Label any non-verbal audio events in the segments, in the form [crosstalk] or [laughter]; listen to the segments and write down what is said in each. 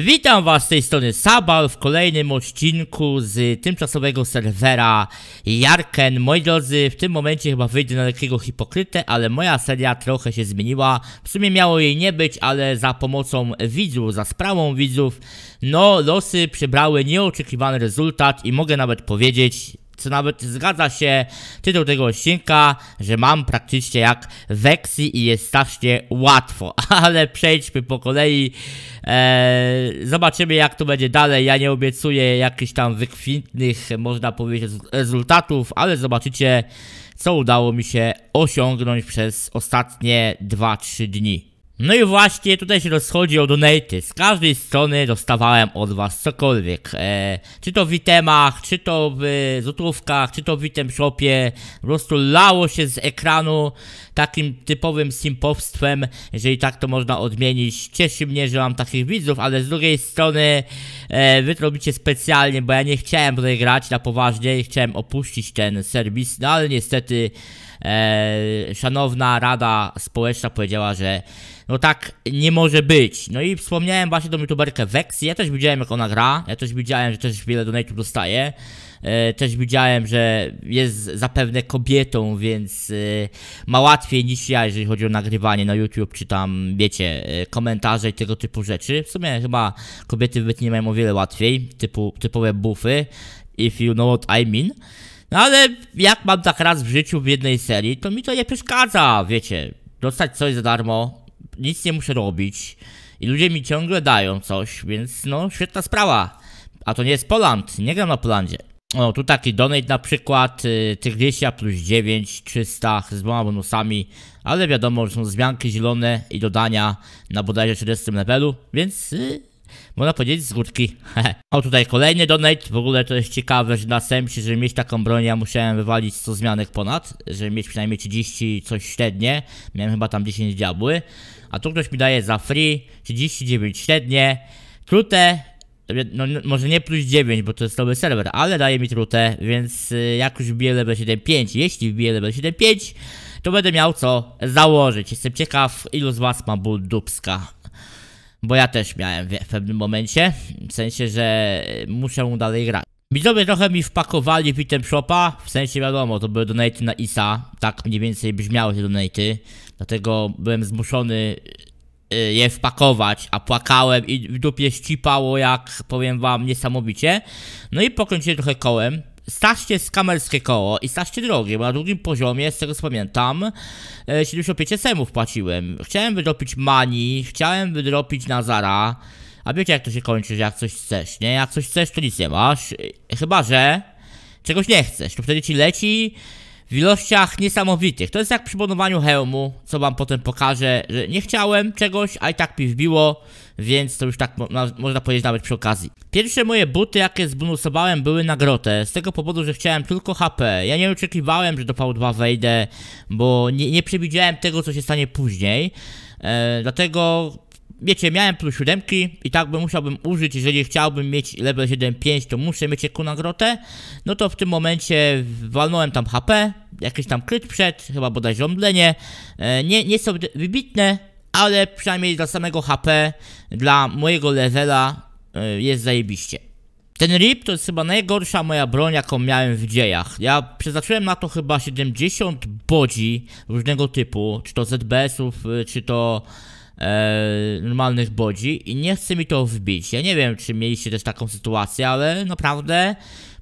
Witam Was z tej strony Sabal w kolejnym odcinku z tymczasowego serwera Jarken. Moi drodzy, w tym momencie chyba wyjdę na lekkiego hipokrytę, ale moja seria trochę się zmieniła. W sumie miało jej nie być, ale za pomocą widzów, za sprawą widzów, no losy przybrały nieoczekiwany rezultat i mogę nawet powiedzieć, co nawet zgadza się tytuł tego odcinka, że mam praktycznie jak weksy i jest strasznie łatwo, [laughs] ale przejdźmy po kolei, eee, zobaczymy jak to będzie dalej, ja nie obiecuję jakichś tam wykwintnych, można powiedzieć, rezultatów, ale zobaczycie co udało mi się osiągnąć przez ostatnie 2-3 dni. No i właśnie tutaj się rozchodzi o donaty. Z każdej strony dostawałem od was cokolwiek. E, czy to w itemach, czy to w e, złotówkach, czy to w item shopie. Po prostu lało się z ekranu takim typowym simpowstwem, jeżeli tak to można odmienić. Cieszy mnie, że mam takich widzów, ale z drugiej strony e, wy to robicie specjalnie, bo ja nie chciałem tutaj grać na poważnie i chciałem opuścić ten serwis, no ale niestety e, szanowna Rada Społeczna powiedziała, że no tak nie może być. No i wspomniałem właśnie tą youtuberkę Vex, ja też widziałem jak ona gra, ja też widziałem, że też wiele donate'ów dostaje. E, też widziałem, że jest zapewne kobietą, więc e, ma łatwiej niż ja, jeżeli chodzi o nagrywanie na YouTube, czy tam, wiecie, e, komentarze i tego typu rzeczy. W sumie chyba kobiety w nie mają o wiele łatwiej, typu, typowe buffy, if you know what I mean. No ale jak mam tak raz w życiu w jednej serii, to mi to nie przeszkadza, wiecie. Dostać coś za darmo, nic nie muszę robić i ludzie mi ciągle dają coś, więc no świetna sprawa. A to nie jest Poland, nie gram na Polandzie. O, tu taki donate na przykład, y, 30 plus 9, 300 z dwoma bonusami, ale wiadomo, że są zmianki zielone i dodania na bodajże 40 levelu, więc y, można powiedzieć z górki. [laughs] o tutaj kolejny donate. W ogóle to jest ciekawe, że na Semcie, żeby mieć taką broń, ja musiałem wywalić 100 zmianek ponad, żeby mieć przynajmniej 30 coś średnie. Miałem chyba tam 10 diabły. A tu ktoś mi daje za free 39 średnie. Trute no, no, może nie plus 9, bo to jest nowy serwer, ale daje mi trutę, więc y, jak już wbiję level 7.5, jeśli wbiję level 7.5, to będę miał co założyć. Jestem ciekaw, ilu z was ma ból Dubska. Bo ja też miałem w pewnym momencie, w sensie, że muszę dalej grać. Widzowie trochę mi wpakowali w shopa, w sensie wiadomo, to były donaty na ISA, tak mniej więcej brzmiały te donaty, dlatego byłem zmuszony y, je wpakować, a płakałem i w dupie ścipało jak, powiem wam, niesamowicie. No i pokręciłem trochę kołem, stawcie skamerskie koło i stawcie drogie, bo na drugim poziomie, z tego co pamiętam, 75 e, semów płaciłem. Chciałem wydropić Mani, chciałem wydropić Nazara, a wiecie jak to się kończy, że jak coś chcesz, nie? Jak coś chcesz, to nic nie masz, e, chyba że czegoś nie chcesz, to wtedy ci leci w ilościach niesamowitych. To jest jak przy budowaniu hełmu, co wam potem pokażę, że nie chciałem czegoś, a i tak mi wbiło, więc to już tak mo można powiedzieć nawet przy okazji. Pierwsze moje buty, jakie zbonusowałem, były na grotę, z tego powodu, że chciałem tylko HP. Ja nie oczekiwałem, że do V2 wejdę, bo nie, nie przewidziałem tego, co się stanie później. E, dlatego Wiecie, miałem plus 7 i tak bym musiałbym użyć, jeżeli chciałbym mieć level 7.5, to muszę mieć jaką nagrodę. No to w tym momencie walnąłem tam HP, jakiś tam kryt przed, chyba bodaj żądlenie. E, nie, nie są wybitne, ale przynajmniej dla samego HP, dla mojego levela e, jest zajebiście. Ten RIP to jest chyba najgorsza moja broń, jaką miałem w dziejach. Ja przeznaczyłem na to chyba 70 bodzi różnego typu, czy to ZBS-ów, y, czy to e, normalnych bodzi i nie chce mi to wbić. Ja nie wiem, czy mieliście też taką sytuację, ale naprawdę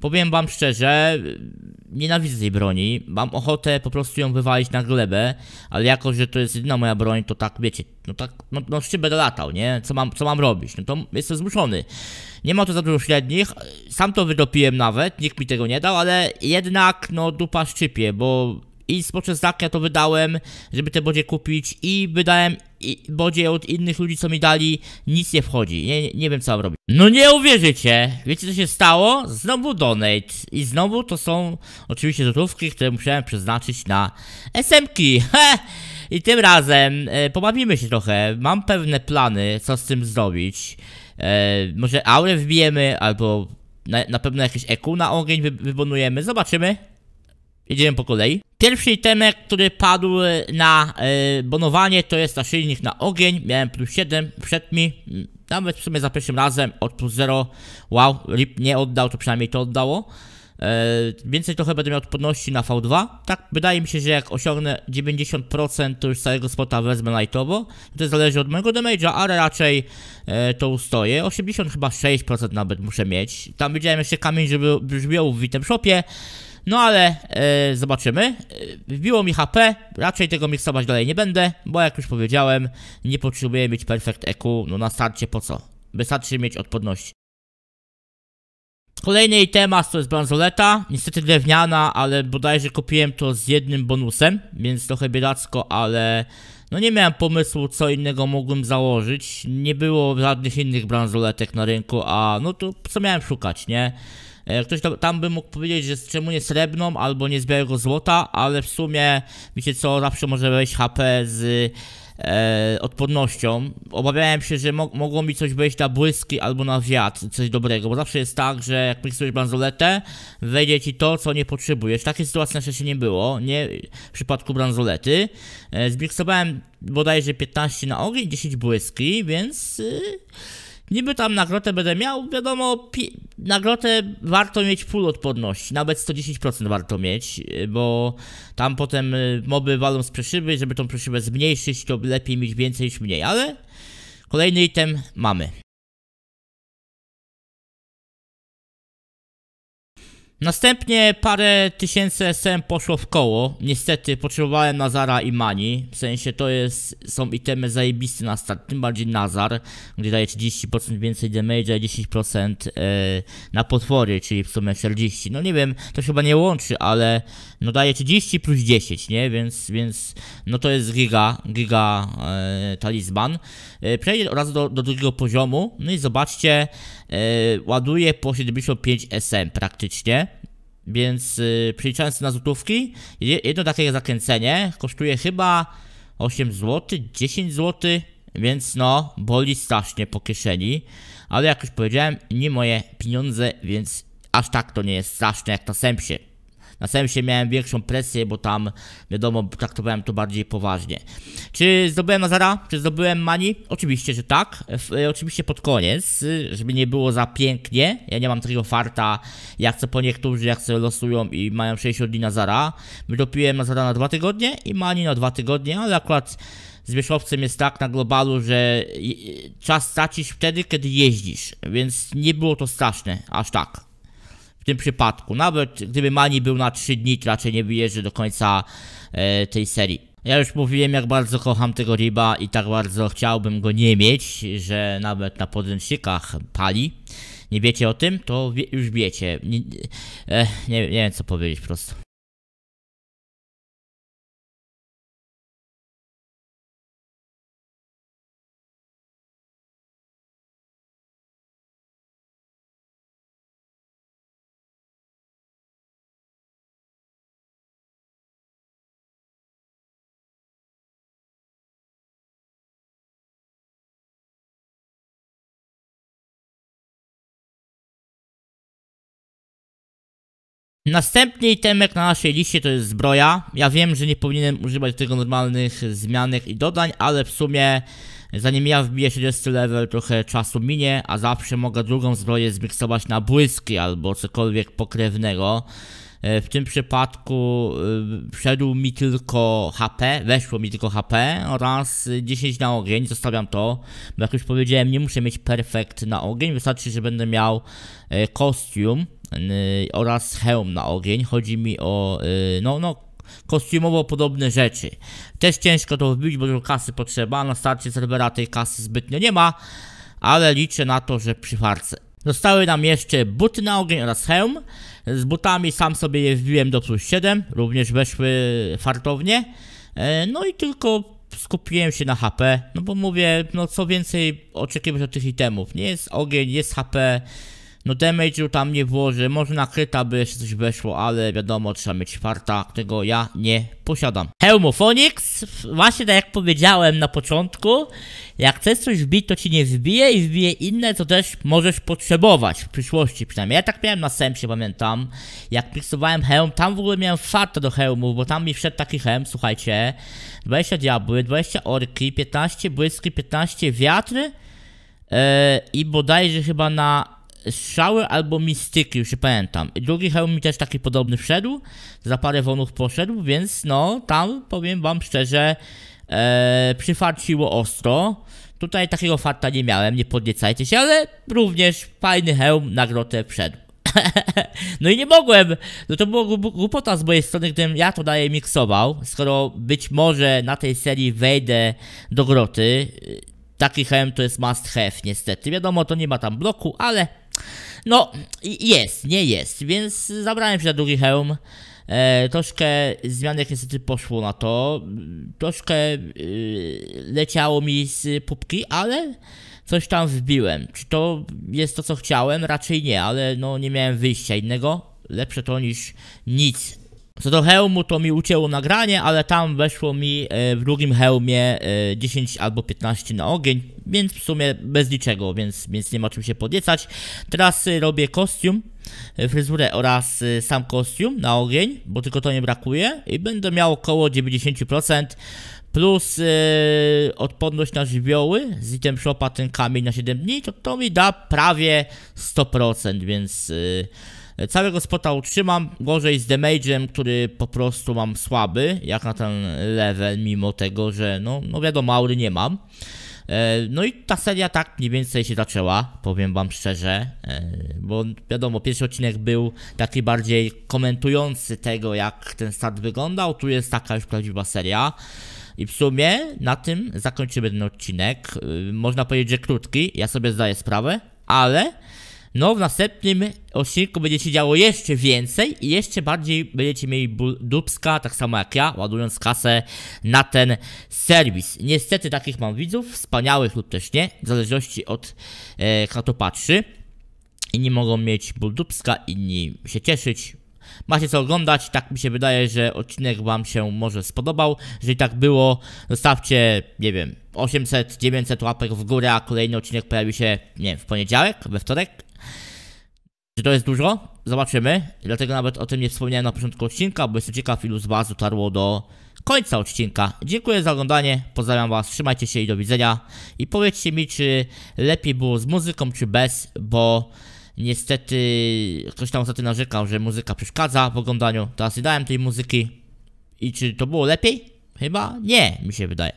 powiem wam szczerze, nienawidzę tej broni. Mam ochotę po prostu ją wywalić na glebę, ale jako, że to jest jedyna moja broń, to tak, wiecie, no tak, no, no szybę latał, nie? Co mam, co mam robić? No to jestem zmuszony. Nie ma to za dużo średnich, sam to wydopiłem nawet, nikt mi tego nie dał, ale jednak, no dupa szczypie, bo i z ja to wydałem, żeby te bodzie kupić i wydałem i bodzie od innych ludzi, co mi dali, nic nie wchodzi. Nie, nie, wiem, co mam robić. No nie uwierzycie! Wiecie, co się stało? Znowu donate. I znowu to są oczywiście złotówki, które musiałem przeznaczyć na SMki. [laughs] He! I tym razem e, pobawimy się trochę. Mam pewne plany, co z tym zrobić. E, może aurę wbijemy, albo na, na pewno jakieś eku na ogień wy wybonujemy. Zobaczymy. Idziemy po kolei. Pierwszy itemek, który padł e, na e, bonowanie, to jest naszyjnik na ogień. Miałem plus 7 przed mi. Nawet w sumie za pierwszym razem od plus 0. Wow, RIP nie oddał, to przynajmniej to oddało. E, więcej trochę będę miał odporności na V2. Tak, wydaje mi się, że jak osiągnę 90%, to już całego spota wezmę lightowo. To zależy od mojego damage'a, ale raczej to ustoję. 80 chyba 6% nawet muszę mieć. Tam widziałem jeszcze kamień żeby brzmiał w item shopie. No ale e, zobaczymy. E, wbiło mi HP, raczej tego miksować dalej nie będę, bo jak już powiedziałem, nie potrzebuję mieć perfect EQ, no na starcie po co? Wystarczy mieć odporności. Kolejny temat to jest bransoleta, niestety drewniana, ale bodajże kupiłem to z jednym bonusem, więc trochę biedacko, ale no nie miałem pomysłu co innego mogłem założyć, nie było żadnych innych bransoletek na rynku, a no to co miałem szukać, nie? E, ktoś tam, by mógł powiedzieć, że czemu nie srebrną albo nie z białego złota, ale w sumie, wiecie co, zawsze może wejść HP z e, odpornością. Obawiałem się, że mo mogło mi coś wejść na błyski albo na wiatr, coś dobrego, bo zawsze jest tak, że jak miksujesz bransoletę, wejdzie ci to, co nie potrzebujesz. Takiej sytuacji na szczęście nie było, nie w przypadku bransolety. E, zmiksowałem bodajże 15 na ogień, 10 błyski, więc... E, Niby tam nagrodę będę miał, wiadomo, nagrodę warto mieć pół odporności, nawet 110% warto mieć, y, bo tam potem y, moby walą z przeszyby, żeby tą przeszybę zmniejszyć, to lepiej mieć więcej niż mniej, ale kolejny item mamy. Następnie parę tysięcy SM poszło w koło. Niestety potrzebowałem Nazara i Mani. W sensie to jest, są itemy zajebiste na start, tym bardziej Nazar, gdzie daje 30% więcej damage, i 10% e, na potwory, czyli w sumie 40. No nie wiem, to chyba nie łączy, ale no daje 30 plus 10, nie? Więc, więc no to jest giga, giga yy, talizman. Yy, e, przejdę od razu do, do drugiego poziomu, no i zobaczcie, E, ładuje po 75 SM praktycznie. Więc yy, przeliczając na złotówki, jedno takie zakręcenie kosztuje chyba 8 zł, 10 zł, więc no, boli strasznie po kieszeni. Ale jak już powiedziałem, nie moje pieniądze, więc aż tak to nie jest straszne jak na sępsie. Na Semsie miałem większą presję, bo tam, wiadomo, traktowałem to bardziej poważnie. Czy zdobyłem Nazara? Czy zdobyłem Mani? Oczywiście, że tak. E, oczywiście pod koniec, żeby nie było za pięknie. Ja nie mam takiego farta, jak co po niektórzy, jak co losują i mają 60 dni Nazara. Wydopiłem Nazara na 2 tygodnie i Mani na 2 tygodnie, ale akurat z wierzchowcem jest tak na globalu, że czas tracisz wtedy, kiedy jeździsz, więc nie było to straszne, aż tak tym przypadku. Nawet gdyby Mani był na 3 dni, to raczej nie wyjeżdżę do końca e, tej serii. Ja już mówiłem, jak bardzo kocham tego Riba i tak bardzo chciałbym go nie mieć, że nawet na podręcznikach pali. Nie wiecie o tym? To wie, już wiecie. Nie, e, nie, nie wiem, co powiedzieć po prostu. Następny itemek na naszej liście to jest zbroja. Ja wiem, że nie powinienem używać tego normalnych zmianek i dodań, ale w sumie zanim ja wbiję 30 level trochę czasu minie, a zawsze mogę drugą zbroję zmiksować na błyski albo cokolwiek pokrewnego. E, w tym przypadku e, wszedł mi tylko HP, weszło mi tylko HP oraz 10 na ogień, zostawiam to. Bo jak już powiedziałem, nie muszę mieć perfekt na ogień, wystarczy, że będę miał e, kostium. Y, oraz hełm na ogień. Chodzi mi o, y, no, no, kostiumowo podobne rzeczy. Też ciężko to wbić, bo dużo kasy potrzeba. Na starcie serwera tej kasy zbytnio nie ma, ale liczę na to, że przy farce. Zostały nam jeszcze buty na ogień oraz hełm. Z butami sam sobie je wbiłem do plus 7, również weszły fartownie. E, no i tylko skupiłem się na HP, no bo mówię, no co więcej oczekiwać od tych itemów. Nie jest ogień, jest HP, no damage'u tam nie włożę, może nakryta by jeszcze coś weszło, ale wiadomo, trzeba mieć farta, którego ja nie posiadam. Hełmofonix, właśnie tak jak powiedziałem na początku, jak chcesz coś wbić, to ci nie wbije i wbije inne, co też możesz potrzebować w przyszłości przynajmniej. Ja tak miałem na Semsie, pamiętam, jak piksowałem hełm, tam w ogóle miałem farta do hełmów, bo tam mi wszedł taki hełm, słuchajcie, 20 diabły, 20 orki, 15 błyski, 15 wiatry, yy, i bodajże chyba na strzały albo mistyki, już się pamiętam. I drugi hełm mi też taki podobny wszedł, za parę wonów poszedł, więc no tam powiem wam szczerze, e, przyfarciło ostro. Tutaj takiego farta nie miałem, nie podniecajcie się, ale również fajny hełm na grotę wszedł. [laughs] no i nie mogłem, no to była głupota z mojej strony, gdybym ja to dalej miksował, skoro być może na tej serii wejdę do groty, taki hełm to jest must have niestety. Wiadomo, to nie ma tam bloku, ale no, jest, nie jest, więc zabrałem się za drugi hełm. E, troszkę zmiany niestety poszło na to. Troszkę y, leciało mi z pupki, ale coś tam wbiłem. Czy to jest to, co chciałem? Raczej nie, ale no nie miałem wyjścia innego. Lepsze to niż nic. Co do hełmu, to mi ucięło nagranie, ale tam weszło mi e, w drugim hełmie 10 e, albo 15 na ogień, więc w sumie bez niczego, więc, więc nie ma czym się podniecać. Teraz e, robię kostium, fryzurę oraz sam kostium na ogień, bo tylko to nie brakuje i będę miał około 90% plus yy, odporność na żywioły z item shopa ten kamień na 7 dni, to, to mi da prawie 100%, więc... Yy, Całego spota utrzymam, gorzej z damage'em, który po prostu mam słaby, jak na ten level, mimo tego, że no, no wiadomo, aury nie mam. E, no i ta seria tak mniej więcej się zaczęła, powiem wam szczerze, e, bo wiadomo, pierwszy odcinek był taki bardziej komentujący tego, jak ten start wyglądał, tu jest taka już prawdziwa seria. I w sumie na tym zakończymy ten odcinek. E, można powiedzieć, że krótki, ja sobie zdaję sprawę, ale no, w następnym odcinku będzie się działo jeszcze więcej i jeszcze bardziej będziecie mieli buldupska, tak samo jak ja, ładując kasę na ten serwis. Niestety takich mam widzów, wspaniałych lub też nie, w zależności od e, kto patrzy. Inni mogą mieć buldupska inni się cieszyć, macie co oglądać. Tak mi się wydaje, że odcinek Wam się może spodobał. Jeżeli tak było, zostawcie, nie wiem, 800-900 łapek w górę, a kolejny odcinek pojawi się, nie wiem, w poniedziałek, we wtorek, czy to jest dużo? Zobaczymy. Dlatego nawet o tym nie wspomniałem na początku odcinka, bo jestem ciekaw ilu z Was dotarło do końca odcinka. Dziękuję za oglądanie, pozdrawiam Was, trzymajcie się i do widzenia. I powiedzcie mi, czy lepiej było z muzyką, czy bez, bo niestety ktoś tam ostatnio narzekał, że muzyka przeszkadza w oglądaniu. Teraz nie dałem tej muzyki. I czy to było lepiej? Chyba nie, mi się wydaje.